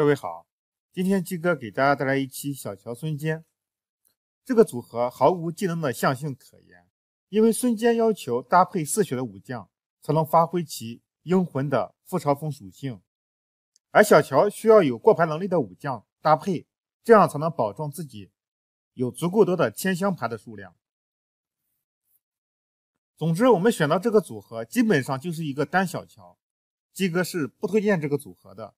各位好，今天鸡哥给大家带来一期小乔孙坚这个组合毫无技能的象性可言，因为孙坚要求搭配嗜血的武将才能发挥其英魂的复朝风属性，而小乔需要有过牌能力的武将搭配，这样才能保证自己有足够多的天香牌的数量。总之，我们选到这个组合基本上就是一个单小乔，鸡哥是不推荐这个组合的。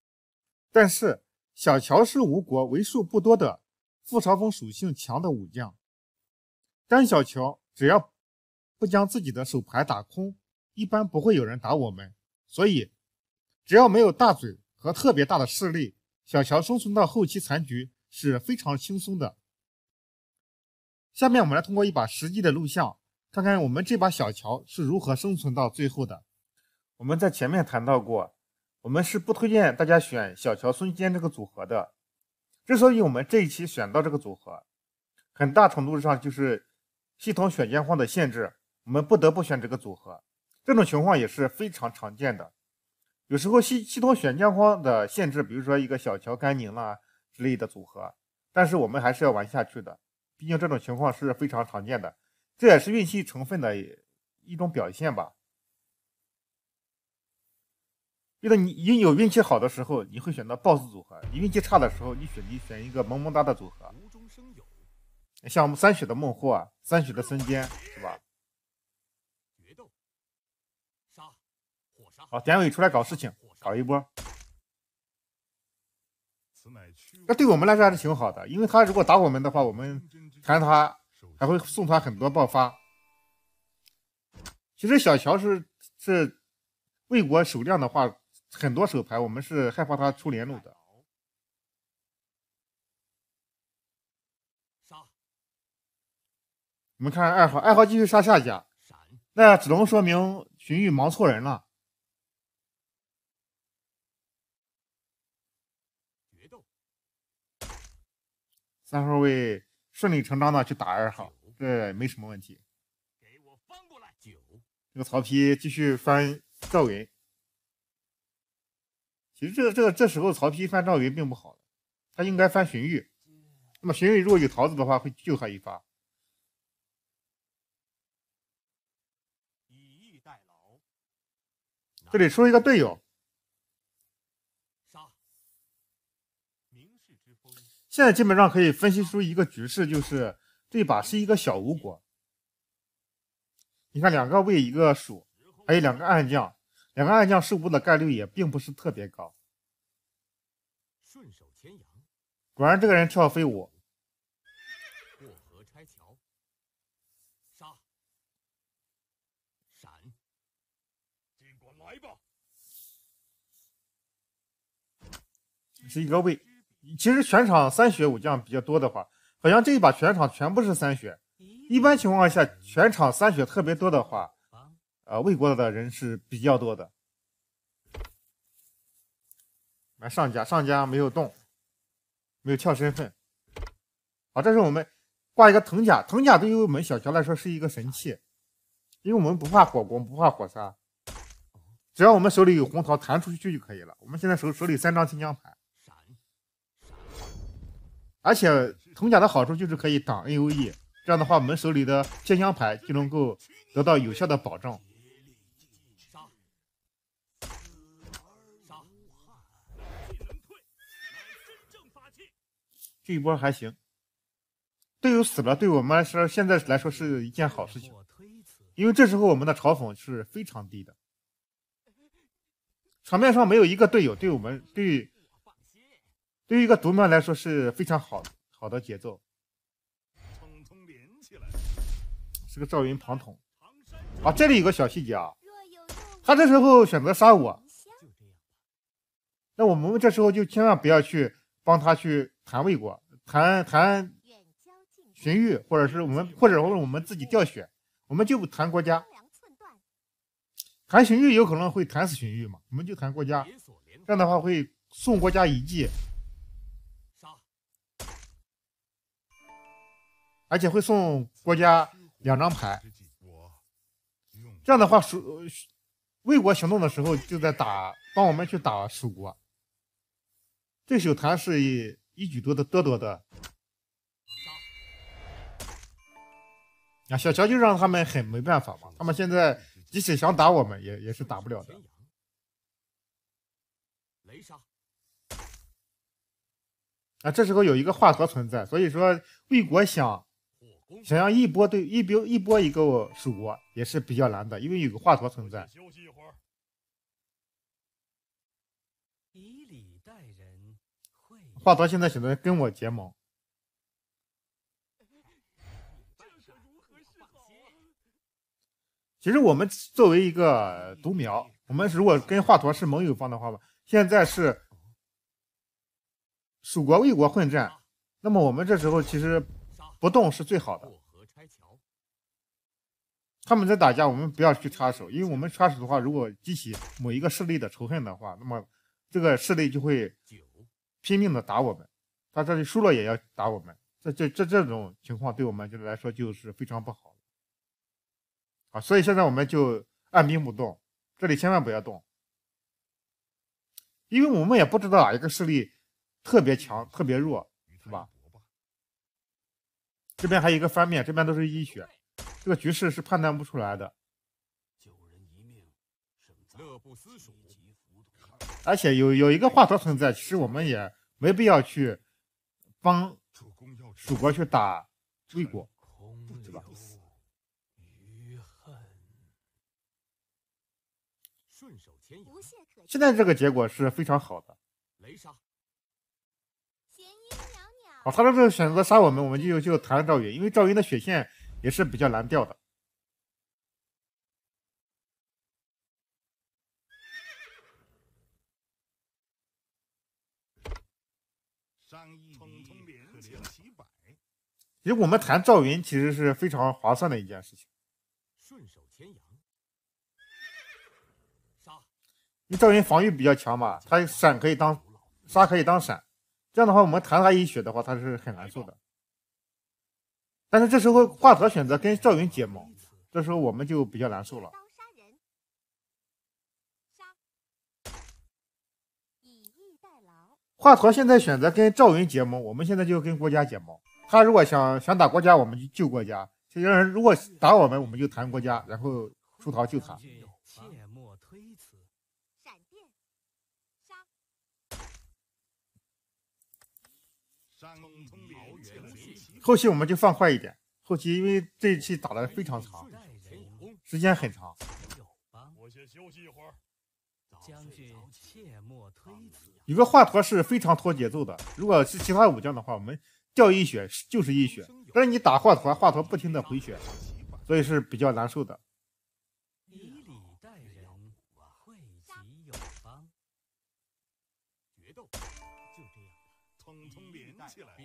但是小乔是吴国为数不多的复朝风属性强的武将。单小乔只要不将自己的手牌打空，一般不会有人打我们。所以只要没有大嘴和特别大的势力，小乔生存到后期残局是非常轻松的。下面我们来通过一把实际的录像，看看我们这把小乔是如何生存到最后的。我们在前面谈到过。我们是不推荐大家选小乔孙坚这个组合的。之所以我们这一期选到这个组合，很大程度上就是系统选将框的限制，我们不得不选这个组合。这种情况也是非常常见的。有时候系系统选将框的限制，比如说一个小乔甘宁啦之类的组合，但是我们还是要玩下去的。毕竟这种情况是非常常见的，这也是运气成分的一种表现吧。遇到你，你有运气好的时候，你会选择 BOSS 组合；你运气差的时候，你选你选一个萌萌哒的组合。像我们三血的孟获，三血的孙坚，是吧？决斗，杀，好，典韦出来搞事情，搞一波。那对我们来说还是挺好的，因为他如果打我们的话，我们弹他还会送他很多爆发。其实小乔是是魏国首将的话。很多手牌，我们是害怕他出连路的。杀！我们看，二号，二号继续杀下家，那只能说明荀彧忙错人了。决斗。三号位顺理成章的去打二号，对，没什么问题。这个曹丕继续翻赵云。其实这这这时候，曹丕翻赵云并不好，他应该翻荀彧。那么荀彧如果有桃子的话，会救他一发。以逸待劳。这里出一个队友。杀。之风。现在基本上可以分析出一个局势，就是这把是一个小吴国。你看两个魏，一个蜀，还有两个暗将。两个暗将受误的概率也并不是特别高。顺手牵羊，果然，这个人跳飞舞。过河拆桥，杀，闪，尽管来吧。是一个位。其实全场三血武将比较多的话，好像这一把全场全部是三血。一般情况下，全场三血特别多的话。啊，魏国的人是比较多的。来上家，上家没有动，没有跳身份。好，这是我们挂一个藤甲，藤甲对于我们小乔来说是一个神器，因为我们不怕火攻，不怕火杀，只要我们手里有红桃弹出去就可以了。我们现在手手里三张金将牌，而且藤甲的好处就是可以挡 A O E，这样的话，我们手里的金将牌就能够得到有效的保证。这一波还行，队友死了对我们来说现在来说是一件好事情，因为这时候我们的嘲讽是非常低的，场面上没有一个队友对我们对对于一个独苗来说是非常好好的节奏，是个赵云庞统，啊，这里有个小细节啊，他这时候选择杀我，那我们这时候就千万不要去帮他去。谈魏国，谈谈荀彧，或者是我们，或者我们自己掉血，我们就不谈国家。谈荀彧有可能会谈死荀彧嘛？我们就谈国家，这样的话会送国家一计，而且会送国家两张牌。这样的话，蜀魏国行动的时候就在打，帮我们去打蜀国。这首谈是以。一举多得，多多的。啊，小乔就让他们很没办法嘛。他们现在即使想打我们，也也是打不了的。雷杀。啊，这时候有一个华佗存在，所以说魏国想想要一波对一波一波一个蜀国，也是比较难的，因为有个华佗存在。休息一会儿。以里。华佗现在选择跟我结盟。这是如何是好？其实我们作为一个独苗，我们如果跟华佗是盟友方的话吧，现在是蜀国魏国混战，那么我们这时候其实不动是最好的。他们在打架，我们不要去插手，因为我们插手的话，如果激起某一个势力的仇恨的话，那么这个势力就会。拼命的打我们，他这里输了也要打我们，这这这这种情况对我们就是来说就是非常不好啊，所以现在我们就按兵不动，这里千万不要动，因为我们也不知道哪一个势力特别强、特别弱，是吧？这边还有一个方面，这边都是一血，这个局势是判断不出来的。救人一命，乐不思蜀。而且有有一个华佗存在，其实我们也没必要去帮蜀国去打魏国，对吧？现在这个结果是非常好的。雷哦，他这是选择杀我们，我们就就谈赵云，因为赵云的血线也是比较难掉的。其实我们谈赵云其实是非常划算的一件事情。顺手牵羊，杀。因为赵云防御比较强嘛，他闪可以当杀，可以当闪。这样的话，我们弹他一血的话，他是很难受的。但是这时候华佗选择跟赵云结盟，这时候我们就比较难受了。华佗现在选择跟赵云结盟，我们现在就跟郭嘉结盟。他如果想想打国家，我们就救国家；就人如果打我们，我们就谈国家，然后出逃救他。后期我们就放快一点。后期因为这一期打的非常长，时间很长。我先休息一会儿。有个华佗是非常拖节奏的，如果是其他武将的话，我们。掉一血就是一血，但是你打华佗，华佗不停的回血，所以是比较难受的。以礼待人，惠及决斗就这样，通通连起来，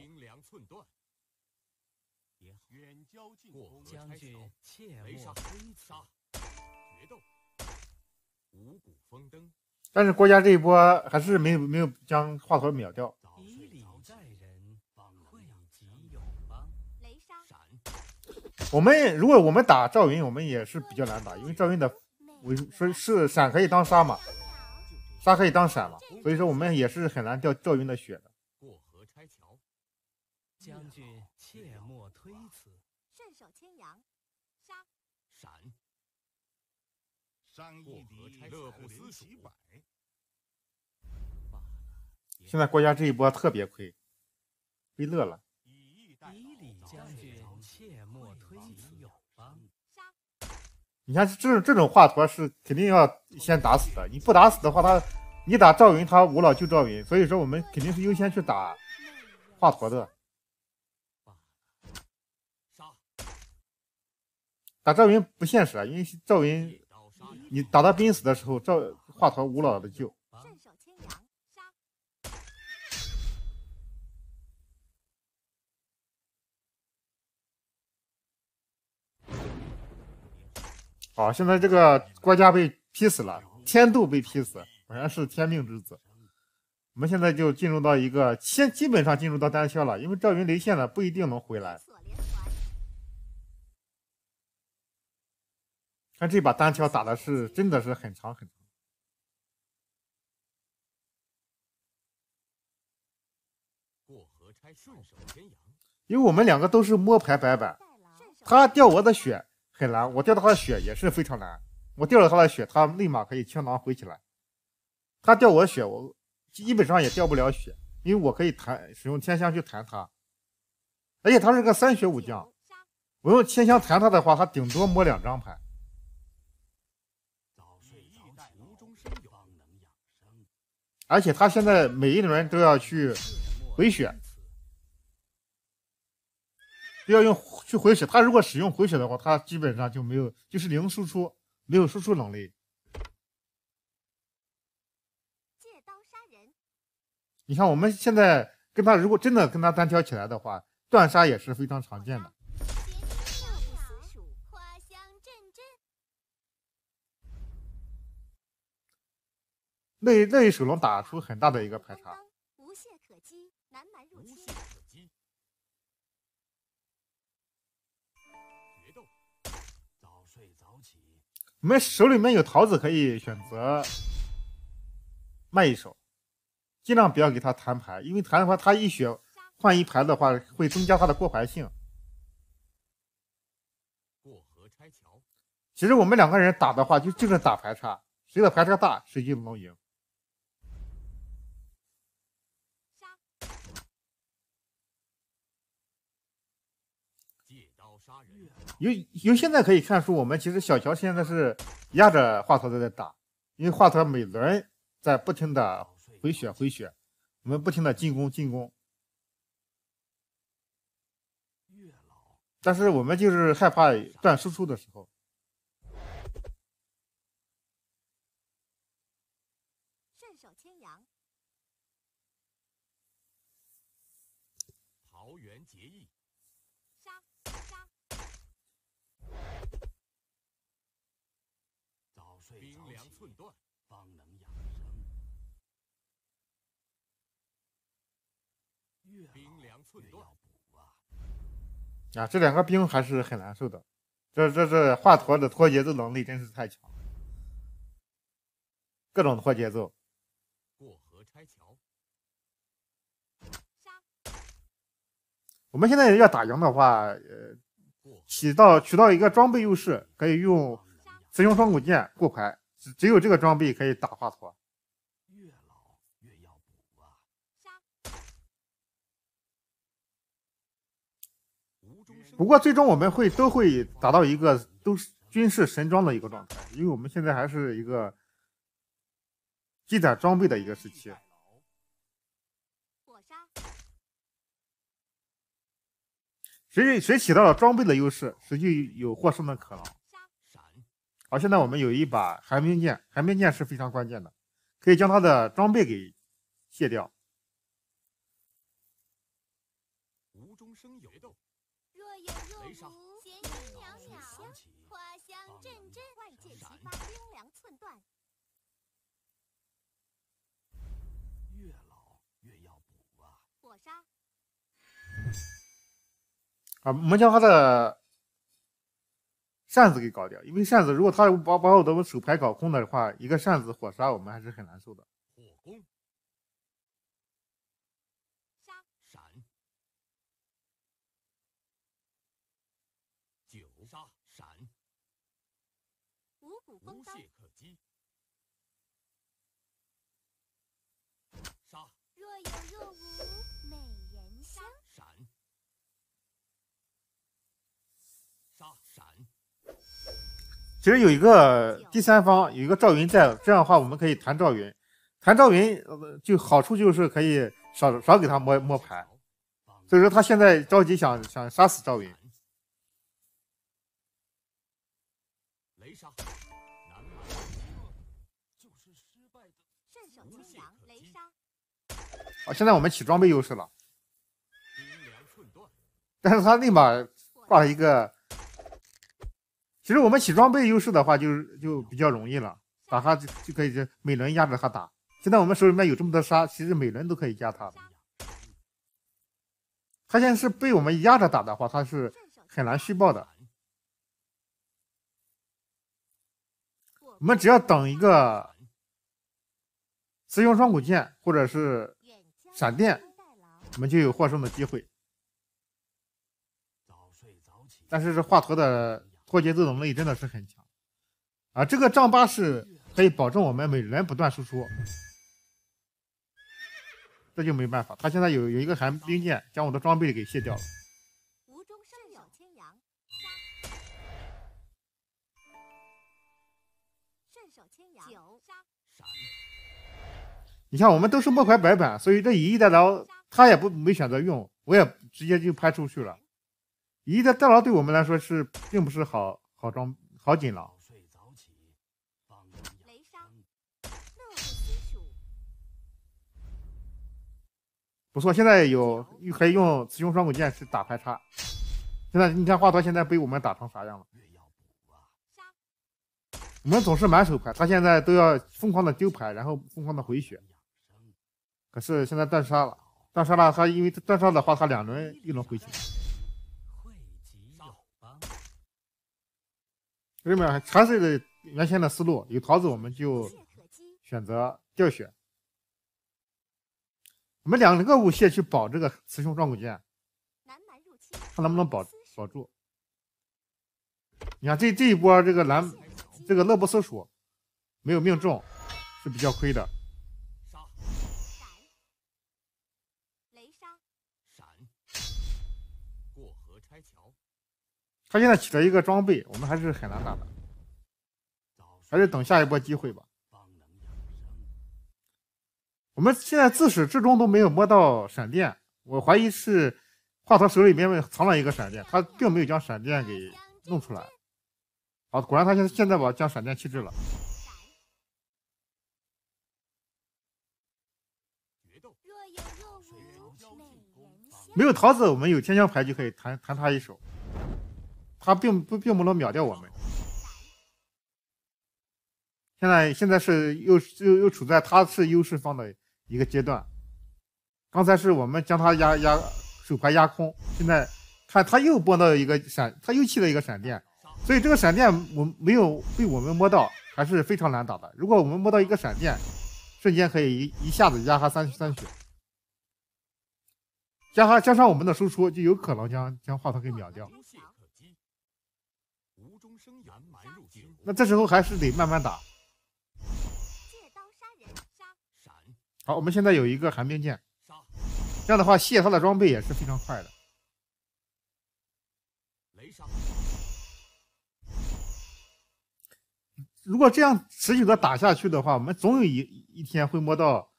寸断。过将军，切莫追杀。决斗，五谷丰登。但是国家这一波还是没有没有将华佗秒掉。我们如果我们打赵云，我们也是比较难打，因为赵云的我说是闪可以当杀嘛，杀可以当闪嘛，所以说我们也是很难掉赵云的血的。过河拆桥，将军切莫推辞。顺手牵羊，杀闪。过河拆桥，乐不思现在国家这一波特别亏，亏乐了。以逸待劳，你看，这种这种华佗是肯定要先打死的。你不打死的话，他你打赵云，他无脑救赵云。所以说，我们肯定是优先去打华佗的。打赵云不现实，啊，因为赵云你打到濒死的时候，赵华佗无脑的救。好，现在这个郭嘉被劈死了，天度被劈死，果然是天命之子。我们现在就进入到一个先基本上进入到单挑了，因为赵云离线了不一定能回来。看这把单挑打的是真的是很长很。过河拆顺手因为我们两个都是摸牌白板，他掉我的血。很难，我掉到他的血也是非常难。我掉了他的血，他立马可以青囊回起来。他掉我血，我基本上也掉不了血，因为我可以弹使用天香去弹他。而且他是个三血武将，我用天香弹他的话，他顶多摸两张牌。而且他现在每一轮都要去回血。要用去回血，他如果使用回血的话，他基本上就没有，就是零输出，没有输出能力。借刀杀人。你看我们现在跟他如果真的跟他单挑起来的话，断杀也是非常常见的。花香阵阵。那那一手能打出很大的一个排差。我们手里面有桃子，可以选择卖一手，尽量不要给他弹牌，因为弹的话，他一血换一牌的话，会增加他的过牌性。过河拆桥。其实我们两个人打的话，就就是打牌差，谁的牌差大，谁就能赢。由由现在可以看出，我们其实小乔现在是压着华佗在打，因为华佗每轮在不停的回血回血，我们不停的进攻进攻。但是我们就是害怕断输出的时候。顺手牵羊。桃园结义。冰凉寸断，方能养生。冰凉寸断啊，这两个兵还是很难受的。这、这、这华佗的拖节奏能力真是太强了，各种拖节奏。过河拆桥。我们现在要打赢的话，呃，起到起到一个装备优势，可以用。使用双股剑固牌，只只有这个装备可以打华佗。越老越要补啊！不过最终我们会都会达到一个都是军事神装的一个状态，因为我们现在还是一个积攒装备的一个时期。谁谁起到了装备的优势，谁就有获胜的可能。好，现在我们有一把寒冰剑，寒冰剑是非常关键的，可以将它的装备给卸掉。无中生有，若有若无，弦音袅袅，花香阵阵，外界激发，冰凉寸断。越老越要补啊！火杀。啊，目前它的。扇子给搞掉，因为扇子如果他把把我的手牌搞空的话，一个扇子火杀我们还是很难受的。火攻。杀。闪。九。杀。闪。无懈可击。杀。若有若无，美人香。其实有一个第三方，有一个赵云在，这样的话我们可以谈赵云，谈赵云就好处就是可以少少给他摸摸牌，所以说他现在着急想想杀死赵云。雷杀，顺手牵羊，雷杀。现在我们起装备优势了。但是他立马挂了一个。其实我们起装备优势的话，就是就比较容易了，打他就就可以，就每轮压着他打。现在我们手里面有这么多沙，其实每轮都可以压他。他现在是被我们压着打的话，他是很难续爆的。我们只要等一个雌雄双股剑或者是闪电，我们就有获胜的机会。但是这华佗的。破节奏能力真的是很强啊！这个丈八是可以保证我们每人不断输出，这就没办法。他现在有有一个寒冰剑，将我的装备给卸掉了。无中生有，顺手牵羊，九杀。你像我们都是摸牌白板，所以这一亿待刀他也不没选择用，我也直接就拍出去了。一的大牢对我们来说是并不是好好装好锦了。不错，现在有又可以用雌雄双股剑去打排插。现在你看华佗现在被我们打成啥样了？我们总是满手牌，他现在都要疯狂的丢牌，然后疯狂的回血。可是现在断杀了，断杀了他，因为断杀的话他两轮一轮回血。这边还是原先的思路，有桃子我们就选择掉血。我们两个武器去保这个雌雄壮骨剑，看能不能保保住。你看这这一波这个蓝，这个乐不思蜀没有命中，是比较亏的。他现在起了一个装备，我们还是很难打的，还是等下一波机会吧。我们现在自始至终都没有摸到闪电，我怀疑是华佗手里面藏了一个闪电，他并没有将闪电给弄出来。好，果然他现在现在吧将闪电弃置了。没有桃子，我们有天香牌就可以弹弹他一手。他并不并不能秒掉我们。现在现在是又又又处在他是优势方的一个阶段。刚才是我们将他压压手牌压空，现在看他又拨到一个闪，他又气了一个闪电，所以这个闪电我没有被我们摸到，还是非常难打的。如果我们摸到一个闪电，瞬间可以一一下子压他三三血，加上加上我们的输出，就有可能将将话筒给秒掉。那这时候还是得慢慢打。好，我们现在有一个寒冰剑，这样的话卸他的装备也是非常快的。如果这样持久的打下去的话，我们总有一一天会摸到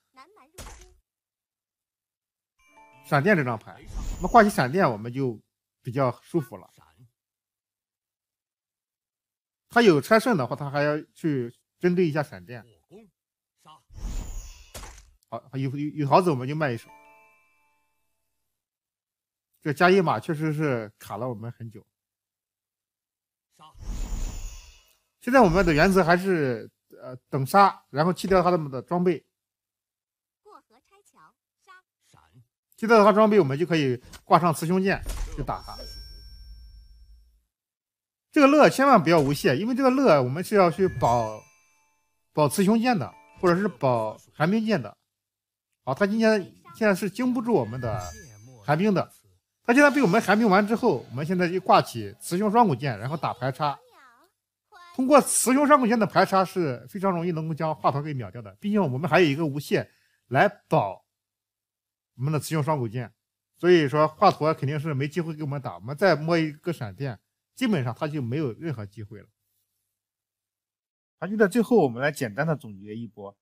闪电这张牌。那挂起闪电，我们就比较舒服了。他有拆圣的话，他还要去针对一下闪电。杀，好，有有桃子我们就卖一手。这加一码确实是卡了我们很久。杀，现在我们的原则还是呃等杀，然后弃掉他们的装备。过河拆桥，杀闪。弃掉他装备，我们就可以挂上雌雄剑去打他。这个乐千万不要无限，因为这个乐我们是要去保保雌雄剑的，或者是保寒冰剑的。好，他今天现在是经不住我们的寒冰的，他现在被我们寒冰完之后，我们现在就挂起雌雄双股剑，然后打排插。通过雌雄双股剑的排插是非常容易能够将华佗给秒掉的，毕竟我们还有一个无限来保我们的雌雄双股剑，所以说华佗肯定是没机会给我们打。我们再摸一个闪电。基本上他就没有任何机会了。好，就在最后，我们来简单的总结一波。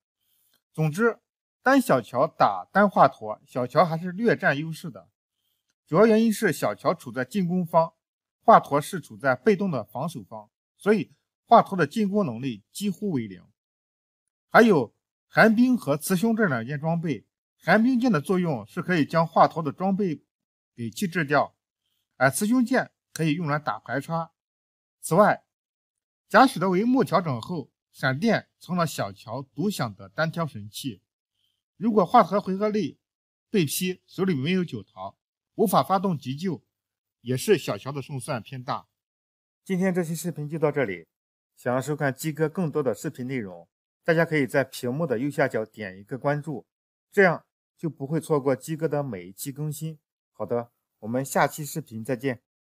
总之，单小乔打单华佗，小乔还是略占优势的。主要原因是小乔处在进攻方，华佗是处在被动的防守方，所以华佗的进攻能力几乎为零。还有寒冰和雌雄这两件装备，寒冰剑的作用是可以将华佗的装备给弃置掉，而雌雄剑。可以用来打排插。此外，贾诩的帷幕调整后，闪电成了小乔独享的单挑神器。如果画合回合内被劈，手里没有酒桃，无法发动急救，也是小乔的胜算偏大。今天这期视频就到这里。想要收看鸡哥更多的视频内容，大家可以在屏幕的右下角点一个关注，这样就不会错过鸡哥的每一期更新。好的，我们下期视频再见。